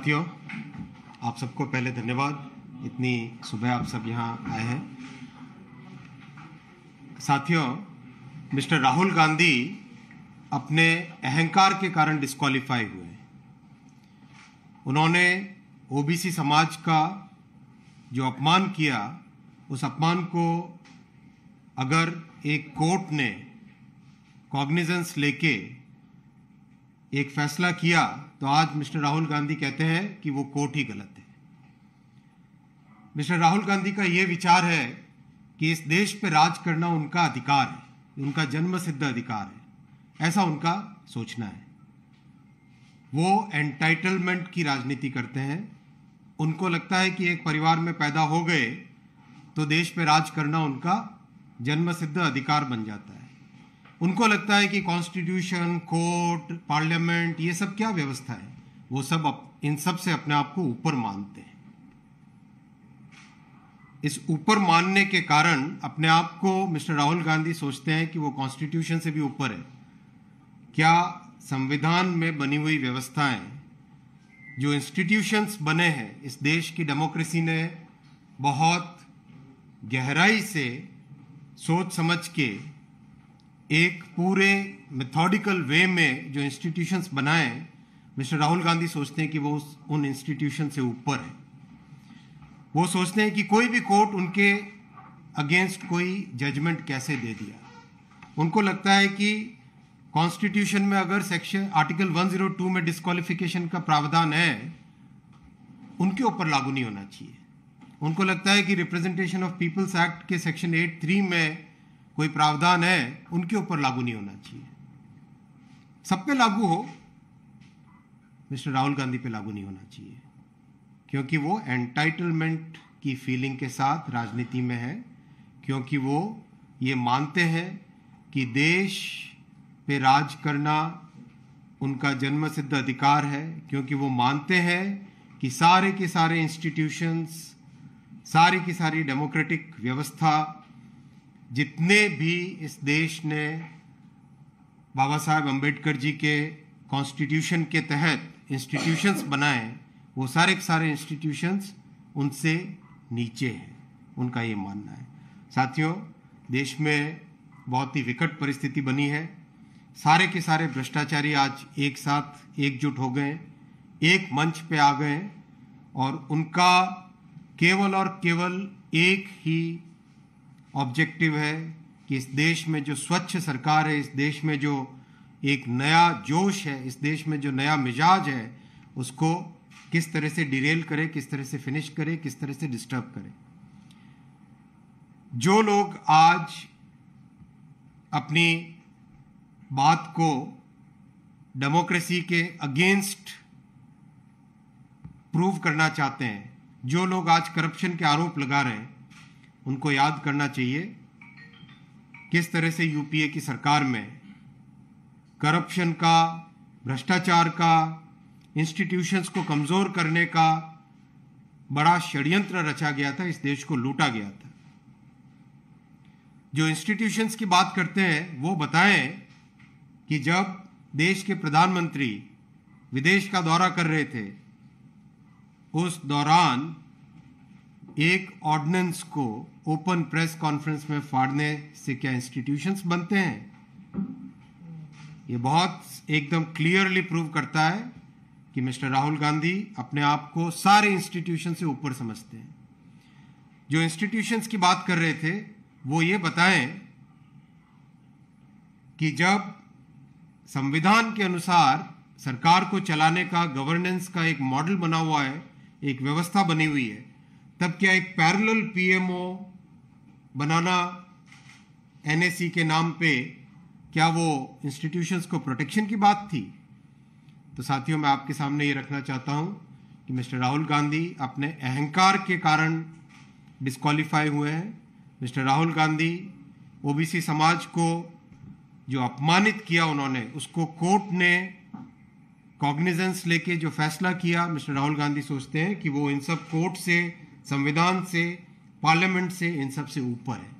साथियों आप सबको पहले धन्यवाद इतनी सुबह आप सब यहाँ आए हैं साथियों मिस्टर राहुल गांधी अपने अहंकार के कारण डिस्कालीफाई हुए उन्होंने ओबीसी समाज का जो अपमान किया उस अपमान को अगर एक कोर्ट ने कॉग्निजेंस लेके एक फैसला किया तो आज मिस्टर राहुल गांधी कहते हैं कि वो कोर्ट ही गलत है मिस्टर राहुल गांधी का ये विचार है कि इस देश पर राज करना उनका अधिकार है उनका जन्म सिद्ध अधिकार है ऐसा उनका सोचना है वो एंटाइटलमेंट की राजनीति करते हैं उनको लगता है कि एक परिवार में पैदा हो गए तो देश पर राज करना उनका जन्म सिद्ध अधिकार बन जाता है उनको लगता है कि कॉन्स्टिट्यूशन कोर्ट पार्लियामेंट ये सब क्या व्यवस्था है वो सब अप, इन सब से अपने आप को ऊपर मानते हैं इस ऊपर मानने के कारण अपने आप को मिस्टर राहुल गांधी सोचते हैं कि वो कॉन्स्टिट्यूशन से भी ऊपर है क्या संविधान में बनी हुई व्यवस्थाएं जो इंस्टीट्यूशंस बने हैं इस देश की डेमोक्रेसी ने बहुत गहराई से सोच समझ के एक पूरे मेथोडिकल वे में जो इंस्टीट्यूशंस बनाए मिस्टर राहुल गांधी सोचते हैं कि वो उन इंस्टीट्यूशन से ऊपर है वो सोचते हैं कि कोई भी कोर्ट उनके अगेंस्ट कोई जजमेंट कैसे दे दिया उनको लगता है कि कॉन्स्टिट्यूशन में अगर सेक्शन आर्टिकल 102 में डिस्कालिफिकेशन का प्रावधान है उनके ऊपर लागू नहीं होना चाहिए उनको लगता है कि रिप्रेजेंटेशन ऑफ पीपल्स एक्ट के सेक्शन 83 में कोई प्रावधान है उनके ऊपर लागू नहीं होना चाहिए सब पे लागू हो मिस्टर राहुल गांधी पे लागू नहीं होना चाहिए क्योंकि वो एंटाइटलमेंट की फीलिंग के साथ राजनीति में है क्योंकि वो ये मानते हैं कि देश पे राज करना उनका जन्म सिद्ध अधिकार है क्योंकि वो मानते हैं कि सारे के सारे इंस्टीट्यूशंस सारी की सारी डेमोक्रेटिक व्यवस्था जितने भी इस देश ने बाबा साहेब अम्बेडकर जी के कॉन्स्टिट्यूशन के तहत इंस्टीट्यूशंस बनाए वो सारे के सारे इंस्टीट्यूशंस उनसे नीचे हैं उनका ये मानना है साथियों देश में बहुत ही विकट परिस्थिति बनी है सारे के सारे भ्रष्टाचारी आज एक साथ एकजुट हो गए एक मंच पे आ गए और उनका केवल और केवल एक ही ऑब्जेक्टिव है कि इस देश में जो स्वच्छ सरकार है इस देश में जो एक नया जोश है इस देश में जो नया मिजाज है उसको किस तरह से डिरेल करे किस तरह से फिनिश करे किस तरह से डिस्टर्ब करे जो लोग आज अपनी बात को डेमोक्रेसी के अगेंस्ट प्रूव करना चाहते हैं जो लोग आज करप्शन के आरोप लगा रहे हैं उनको याद करना चाहिए किस तरह से यूपीए की सरकार में करप्शन का भ्रष्टाचार का इंस्टीट्यूशंस को कमज़ोर करने का बड़ा षड्यंत्र रचा गया था इस देश को लूटा गया था जो इंस्टीट्यूशंस की बात करते हैं वो बताएं कि जब देश के प्रधानमंत्री विदेश का दौरा कर रहे थे उस दौरान एक ऑर्डिनेंस को ओपन प्रेस कॉन्फ्रेंस में फाड़ने से क्या इंस्टीट्यूशंस बनते हैं ये बहुत एकदम क्लियरली प्रूव करता है कि मिस्टर राहुल गांधी अपने आप को सारे इंस्टीट्यूशन से ऊपर समझते हैं जो इंस्टीट्यूशंस की बात कर रहे थे वो ये बताएं कि जब संविधान के अनुसार सरकार को चलाने का गवर्नेंस का एक मॉडल बना हुआ है एक व्यवस्था बनी हुई है तब क्या एक पैरेलल पीएमओ बनाना एनएसी के नाम पे क्या वो इंस्टीट्यूशंस को प्रोटेक्शन की बात थी तो साथियों मैं आपके सामने ये रखना चाहता हूँ कि मिस्टर राहुल गांधी अपने अहंकार के कारण डिस्कालीफाई हुए हैं मिस्टर राहुल गांधी ओबीसी समाज को जो अपमानित किया उन्होंने उसको कोर्ट ने कॉग्निजेंस लेके जो फैसला किया मिस्टर राहुल गांधी सोचते हैं कि वो इन सब कोर्ट से संविधान से पार्लियामेंट से इन सब से ऊपर है